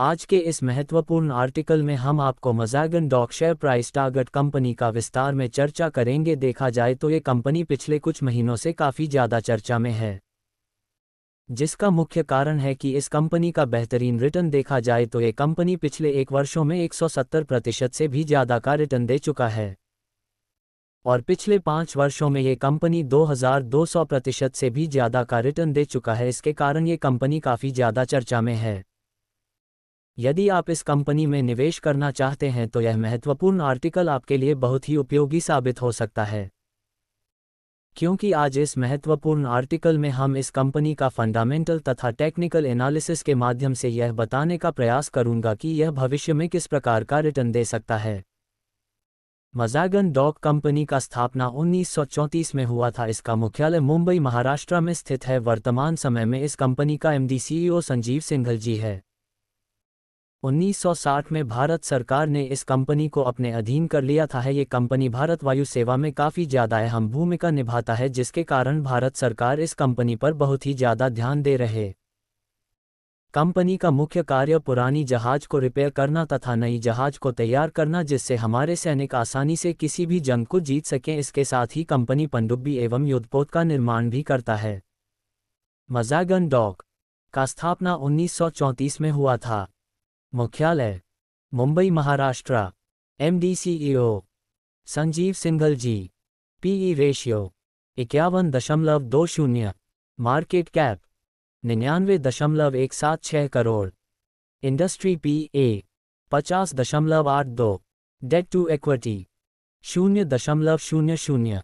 आज के इस महत्वपूर्ण आर्टिकल में हम आपको Mazagon Dock share price target company का विस्तार में चर्चा करेंगे देखा जाए तो ये कंपनी पिछले कुछ महीनों से काफ़ी ज़्यादा चर्चा में है जिसका मुख्य कारण है कि इस कंपनी का बेहतरीन रिटर्न देखा जाए तो ये कंपनी पिछले एक वर्षों में 170 प्रतिशत से भी ज़्यादा का रिटर्न दे चुका है और पिछले पांच वर्षों में ये कंपनी 2200 प्रतिशत से भी ज़्यादा का रिटर्न दे चुका है इसके कारण ये कंपनी काफ़ी ज़्यादा चर्चा में है यदि आप इस कंपनी में निवेश करना चाहते हैं तो यह महत्वपूर्ण आर्टिकल आपके लिए बहुत ही उपयोगी साबित हो सकता है क्योंकि आज इस महत्वपूर्ण आर्टिकल में हम इस कंपनी का फंडामेंटल तथा टेक्निकल एनालिसिस के माध्यम से यह बताने का प्रयास करूंगा कि यह भविष्य में किस प्रकार का रिटर्न दे सकता है मजागन डॉक कंपनी का स्थापना 1934 में हुआ था इसका मुख्यालय मुंबई महाराष्ट्र में स्थित है वर्तमान समय में इस कंपनी का एमडी सीईओ संजीव सिंघल जी है 1960 में भारत सरकार ने इस कंपनी को अपने अधीन कर लिया था है ये कंपनी भारत वायु सेवा में काफ़ी ज़्यादा अहम भूमिका निभाता है जिसके कारण भारत सरकार इस कंपनी पर बहुत ही ज़्यादा ध्यान दे रहे कंपनी का मुख्य कार्य पुरानी जहाज को रिपेयर करना तथा नई जहाज को तैयार करना जिससे हमारे सैनिक आसानी से किसी भी जंग को जीत सकें इसके साथ ही कंपनी पनडुब्बी एवं युद्धपोत का निर्माण भी करता है मजागन डॉक का स्थापना 1934 में हुआ था मुख्यालय Mumbai Maharashtra M D C E O Sanjeev Singhal ji PE ratio e इक्यावन दशमलव दो शून्य मार्केट कैप निन्यानवे दशमलव एक सात छः करोड़ इंडस्ट्री पी ए पचास दशमलव आठ दो डेट टू इक्विटी शून्य दशमलव शून्य शून्य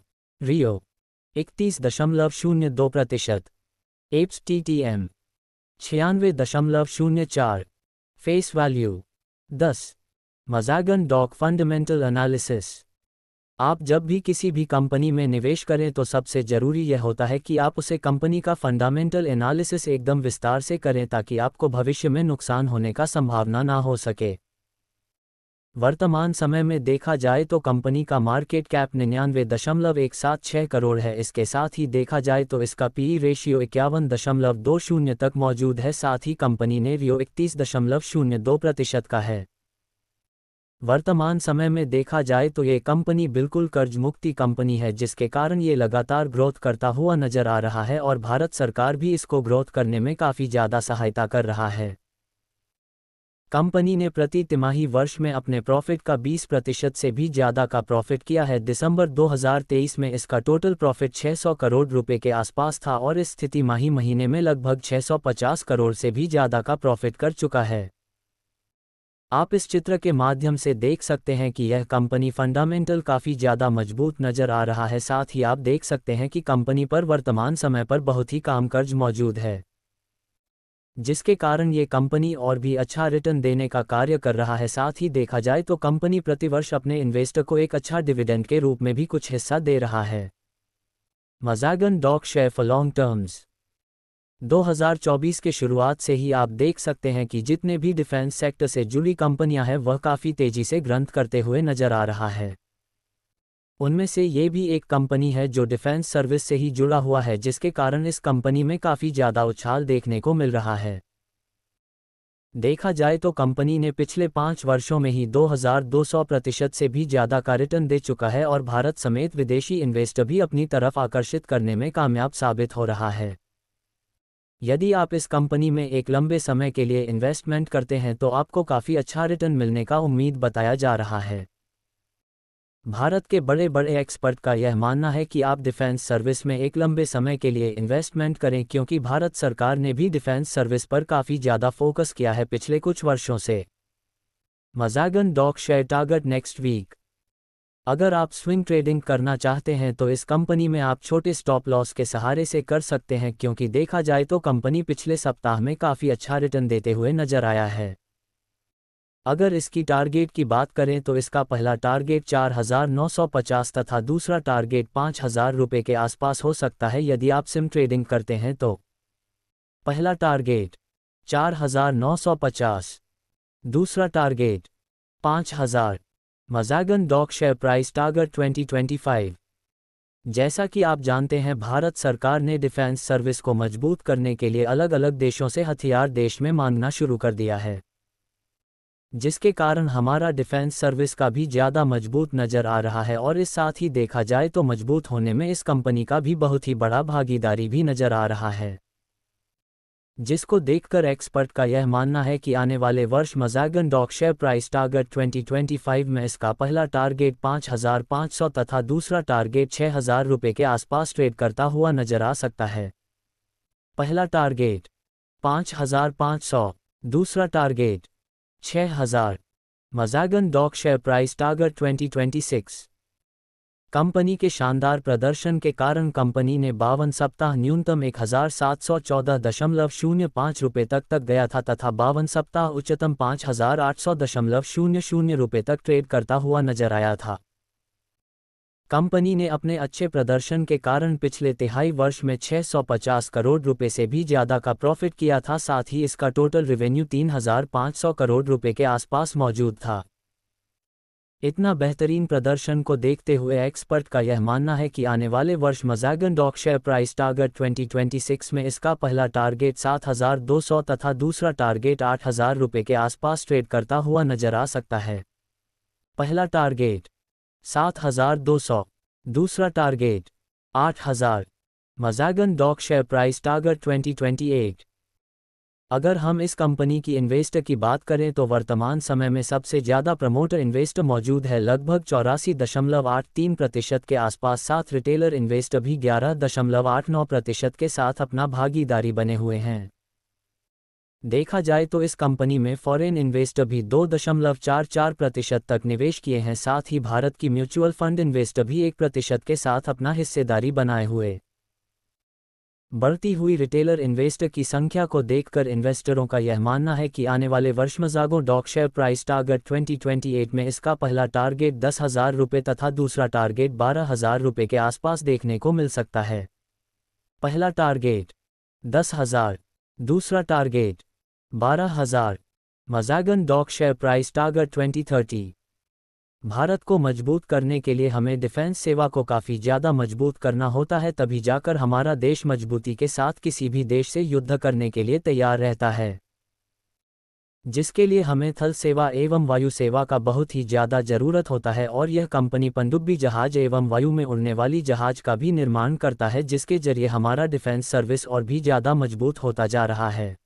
रियो इकतीस दशमलव शून्य दो प्रतिशत एप्स टी टी एम छियानवे दशमलव शून्य चार Face value. दस मजागन Dock फंडामेंटल एनालिसिस आप जब भी किसी भी कंपनी में निवेश करें तो सबसे जरूरी यह होता है कि आप उसे कंपनी का फंडामेंटल एनालिसिस एकदम विस्तार से करें ताकि आपको भविष्य में नुकसान होने का संभावना ना हो सके वर्तमान समय में देखा जाए तो कंपनी का मार्केट कैप निन्यानवे दशमलव एक सात छः करोड़ है इसके साथ ही देखा जाए तो इसका पीई रेशियो इक्यावन दशमलव दो शून्य तक मौजूद है साथ ही कंपनी ने रियो इकतीस दशमलव शून्य दो प्रतिशत का है वर्तमान समय में देखा जाए तो ये कंपनी बिल्कुल कर्ज मुक्ति कंपनी है जिसके कारण ये लगातार ग्रोथ करता हुआ नजर आ रहा है और भारत सरकार भी इसको ग्रोथ करने में काफ़ी ज़्यादा सहायता कर रहा है कंपनी ने प्रति तिमाही वर्ष में अपने प्रॉफिट का 20 प्रतिशत से भी ज़्यादा का प्रॉफिट किया है दिसंबर 2023 में इसका टोटल प्रॉफिट 600 करोड़ रुपए के आसपास था और इस स्थिति माही महीने में लगभग 650 करोड़ से भी ज़्यादा का प्रॉफिट कर चुका है आप इस चित्र के माध्यम से देख सकते हैं कि यह कंपनी फंडामेंटल काफ़ी ज़्यादा मजबूत नज़र आ रहा है साथ ही आप देख सकते हैं कि कंपनी पर वर्तमान समय पर बहुत ही कामकर्ज मौजूद है जिसके कारण ये कंपनी और भी अच्छा रिटर्न देने का कार्य कर रहा है साथ ही देखा जाए तो कंपनी प्रतिवर्ष अपने इन्वेस्टर को एक अच्छा डिविडेंड के रूप में भी कुछ हिस्सा दे रहा है Mazagon Dock share for long terms 2024 के शुरुआत से ही आप देख सकते हैं कि जितने भी डिफेंस सेक्टर से जुड़ी कंपनियां हैं वह काफ़ी तेजी से ग्रंथ करते हुए नजर आ रहा है उनमें से ये भी एक कंपनी है जो डिफेंस सर्विस से ही जुड़ा हुआ है जिसके कारण इस कंपनी में काफ़ी ज़्यादा उछाल देखने को मिल रहा है देखा जाए तो कंपनी ने पिछले पाँच वर्षों में ही 2,200 प्रतिशत से भी ज़्यादा का रिटर्न दे चुका है और भारत समेत विदेशी इन्वेस्टर भी अपनी तरफ आकर्षित करने में कामयाब साबित हो रहा है यदि आप इस कंपनी में एक लंबे समय के लिए इन्वेस्टमेंट करते हैं तो आपको काफ़ी अच्छा रिटर्न मिलने का उम्मीद बताया जा रहा है भारत के बड़े बड़े एक्सपर्ट का यह मानना है कि आप डिफेंस सर्विस में एक लंबे समय के लिए इन्वेस्टमेंट करें क्योंकि भारत सरकार ने भी डिफेंस सर्विस पर काफ़ी ज़्यादा फोकस किया है पिछले कुछ वर्षों से Mazagon Dock share target next week अगर आप स्विंग ट्रेडिंग करना चाहते हैं तो इस कंपनी में आप छोटे स्टॉप लॉस के सहारे से कर सकते हैं क्योंकि देखा जाए तो कंपनी पिछले सप्ताह में काफ़ी अच्छा रिटर्न देते हुए नजर आया है अगर इसकी टारगेट की बात करें तो इसका पहला टारगेट 4,950 तथा दूसरा टारगेट 5,000 रुपये के आसपास हो सकता है यदि आप सिम ट्रेडिंग करते हैं तो पहला टारगेट 4,950 दूसरा target 5,000 Mazagon Dock share price target 2025 जैसा कि आप जानते हैं भारत सरकार ने डिफेंस सर्विस को मजबूत करने के लिए अलग अलग देशों से हथियार देश में मांगना शुरू कर दिया है जिसके कारण हमारा डिफेंस सर्विस का भी ज़्यादा मजबूत नज़र आ रहा है और इस साथ ही देखा जाए तो मजबूत होने में इस कंपनी का भी बहुत ही बड़ा भागीदारी भी नज़र आ रहा है जिसको देखकर एक्सपर्ट का यह मानना है कि आने वाले वर्ष Mazagon Dock share price target 2025 में इसका पहला टारगेट 5,500 तथा दूसरा टारगेट छह रुपए के आसपास ट्रेड करता हुआ नजर आ सकता है पहला टारगेट 5,500 दूसरा टारगेट छह हजार Mazagon Dock share price target 2026 कंपनी के शानदार प्रदर्शन के कारण कंपनी ने बावन सप्ताह न्यूनतम एक हजार सात सौ चौदह दशमलव शून्य पाँच रुपये तक तक गया था तथा बावन सप्ताह उच्चतम पाँच हजार आठ सौ दशमलव शून्य शून्य रुपये तक ट्रेड करता हुआ नजर आया था कंपनी ने अपने अच्छे प्रदर्शन के कारण पिछले तिहाई वर्ष में 650 करोड़ रुपए से भी ज्यादा का प्रॉफिट किया था साथ ही इसका टोटल रेवेन्यू 3,500 करोड़ रुपए के आसपास मौजूद था इतना बेहतरीन प्रदर्शन को देखते हुए एक्सपर्ट का यह मानना है कि आने वाले वर्ष Mazagon Dock share price target 2026 में इसका पहला टारगेट 7,200 तथा दूसरा टारगेट आठ रुपए के आसपास ट्रेड करता हुआ नजर आ सकता है पहला टारगेट सात हजार दो सौ दूसरा टारगेट आठ हजार Mazagon Dock share price target 2028 अगर हम इस कंपनी की इन्वेस्टर की बात करें तो वर्तमान समय में सबसे ज़्यादा प्रमोटर इन्वेस्टर मौजूद है लगभग चौरासी दशमलव आठ तीन प्रतिशत के आसपास साथ रिटेलर इन्वेस्टर भी ग्यारह दशमलव आठ नौ प्रतिशत के साथ अपना भागीदारी बने हुए हैं देखा जाए तो इस कंपनी में फॉरेन इन्वेस्टर भी 2.44 प्रतिशत तक निवेश किए हैं साथ ही भारत की म्यूचुअल फंड इन्वेस्टर भी एक प्रतिशत के साथ अपना हिस्सेदारी बनाए हुए बढ़ती हुई रिटेलर इन्वेस्टर की संख्या को देखकर इन्वेस्टरों का यह मानना है कि आने वाले वर्ष Mazagon Dock share price target 2028 में इसका पहला टारगेट दस हज़ार तथा दूसरा टारगेट बारह हज़ार के आसपास देखने को मिल सकता है पहला टारगेट दस हज़ार दूसरा टारगेट बारह हजार Mazagon Dock share price target 2030 Bharat को मजबूत करने के लिए हमें डिफेंस सेवा को काफ़ी ज़्यादा मजबूत करना होता है तभी जाकर हमारा देश मजबूती के साथ किसी भी देश से युद्ध करने के लिए तैयार रहता है जिसके लिए हमें थल सेवा एवं वायु सेवा का बहुत ही ज़्यादा ज़रूरत होता है और यह कंपनी पनडुब्बी जहाज एवं वायु में उड़ने वाली जहाज का भी निर्माण करता है जिसके जरिए हमारा डिफेंस सर्विस और भी ज़्यादा मजबूत होता जा रहा है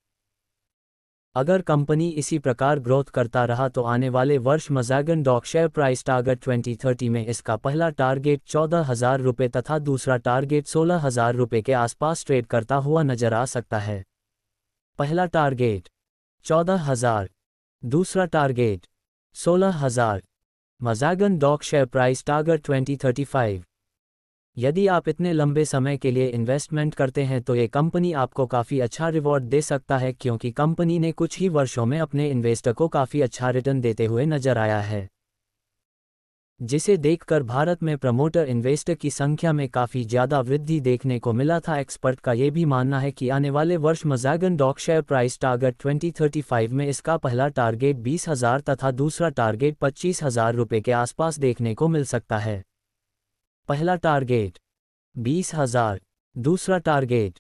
अगर कंपनी इसी प्रकार ग्रोथ करता रहा तो आने वाले वर्ष Mazagon Dock share price target 2030 में इसका पहला टारगेट चौदह हजार रुपये तथा दूसरा टारगेट सोलह हजार रुपये के आसपास ट्रेड करता हुआ नजर आ सकता है पहला टारगेट चौदह हजार दूसरा टारगेट सोलह हजार Mazagon Dock share price target twenty यदि आप इतने लंबे समय के लिए इन्वेस्टमेंट करते हैं तो ये कंपनी आपको काफ़ी अच्छा रिवॉर्ड दे सकता है क्योंकि कंपनी ने कुछ ही वर्षों में अपने इन्वेस्टर को काफ़ी अच्छा रिटर्न देते हुए नजर आया है जिसे देखकर भारत में प्रमोटर इन्वेस्टर की संख्या में काफ़ी ज़्यादा वृद्धि देखने को मिला था एक्सपर्ट का ये भी मानना है कि आने वाले वर्ष Mazagon Dock share price target 2035 में इसका पहला टारगेट बीस हज़ार तथा दूसरा टारगेट पच्चीस हज़ार रुपये के आसपास देखने को मिल सकता है पहला टारगेट बीस हजार दूसरा टारगेट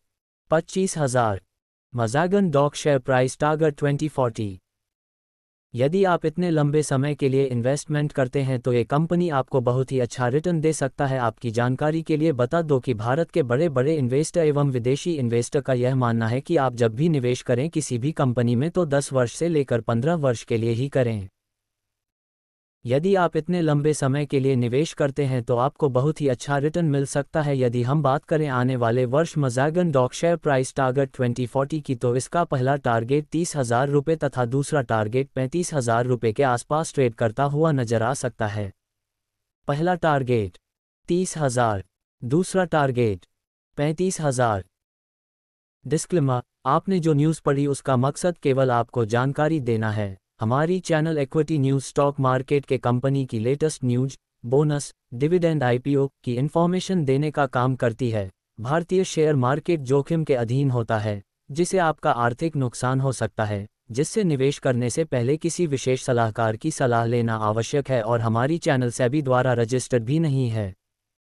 पच्चीस हजार Mazagon Dock share price target forty यदि आप इतने लंबे समय के लिए इन्वेस्टमेंट करते हैं तो ये कंपनी आपको बहुत ही अच्छा रिटर्न दे सकता है आपकी जानकारी के लिए बता दो कि भारत के बड़े बड़े इन्वेस्टर एवं विदेशी इन्वेस्टर का यह मानना है कि आप जब भी निवेश करें किसी भी कंपनी में तो 10 वर्ष से लेकर 15 वर्ष के लिए ही करें यदि आप इतने लंबे समय के लिए निवेश करते हैं तो आपको बहुत ही अच्छा रिटर्न मिल सकता है यदि हम बात करें आने वाले वर्ष Mazagon Dock share price target 2040 की तो इसका पहला टारगेट तीस हजार रुपये तथा दूसरा टारगेट पैंतीस हजार रुपये के आसपास ट्रेड करता हुआ नजर आ सकता है पहला टारगेट तीस हजार दूसरा टारगेट पैंतीस हजार डिस्कलिमा आपने जो न्यूज़ पढ़ी उसका मकसद केवल आपको जानकारी देना है हमारी channel equity news stock market के कंपनी की latest news bonus dividend IPO की इन्फॉर्मेशन देने का काम करती है भारतीय शेयर मार्केट जोखिम के अधीन होता है जिसे आपका आर्थिक नुकसान हो सकता है जिससे निवेश करने से पहले किसी विशेष सलाहकार की सलाह लेना आवश्यक है और हमारी चैनल सेबी द्वारा रजिस्टर्ड भी नहीं है